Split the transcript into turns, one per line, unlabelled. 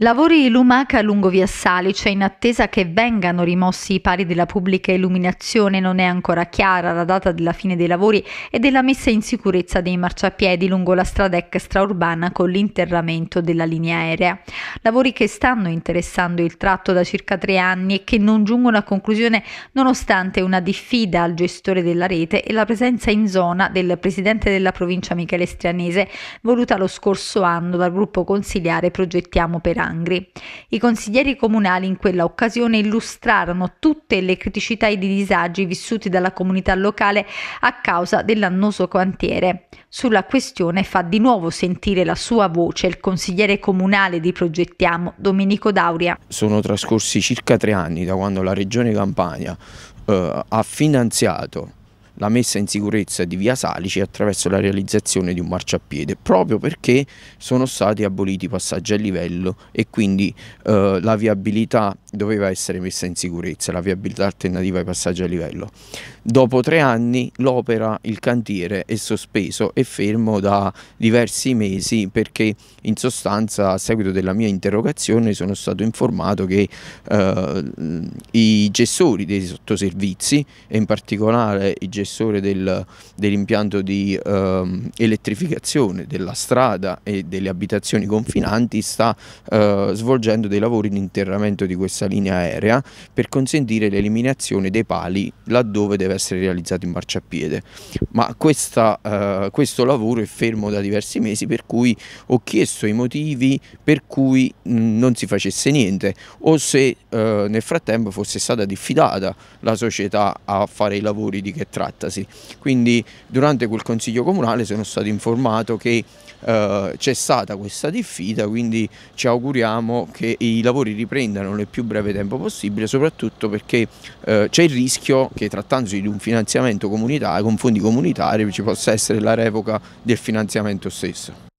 Lavori lumaca lungo via Salice cioè in attesa che vengano rimossi i pali della pubblica illuminazione. Non è ancora chiara la data della fine dei lavori e della messa in sicurezza dei marciapiedi lungo la strada extraurbana con l'interramento della linea aerea. Lavori che stanno interessando il tratto da circa tre anni e che non giungono a conclusione nonostante una diffida al gestore della rete e la presenza in zona del presidente della provincia Michele Strianese, voluta lo scorso anno dal gruppo consigliare Progettiamo per Langri. I consiglieri comunali in quella occasione illustrarono tutte le criticità e i disagi vissuti dalla comunità locale a causa dell'annoso cantiere. Sulla questione fa di nuovo sentire la sua voce il consigliere comunale di Progettiamo, Domenico Dauria.
Sono trascorsi circa tre anni da quando la Regione Campania eh, ha finanziato la messa in sicurezza di via Salici attraverso la realizzazione di un marciapiede, proprio perché sono stati aboliti i passaggi a livello e quindi eh, la viabilità doveva essere messa in sicurezza, la viabilità alternativa ai passaggi a livello. Dopo tre anni l'opera, il cantiere è sospeso e fermo da diversi mesi perché in sostanza a seguito della mia interrogazione sono stato informato che eh, i gestori dei sottoservizi e in particolare il gestore del, dell'impianto di eh, elettrificazione della strada e delle abitazioni confinanti sta eh, svolgendo dei lavori di interramento di questa stessa linea aerea per consentire l'eliminazione dei pali laddove deve essere realizzato in marciapiede. Ma questa, eh, questo lavoro è fermo da diversi mesi per cui ho chiesto i motivi per cui mm, non si facesse niente o se eh, nel frattempo fosse stata diffidata la società a fare i lavori di che trattasi. Quindi durante quel consiglio comunale sono stato informato che eh, c'è stata questa diffida, quindi ci auguriamo che i lavori riprendano le più breve tempo possibile, soprattutto perché eh, c'è il rischio che trattandosi di un finanziamento comunitario, con fondi comunitari, ci possa essere la revoca del finanziamento stesso.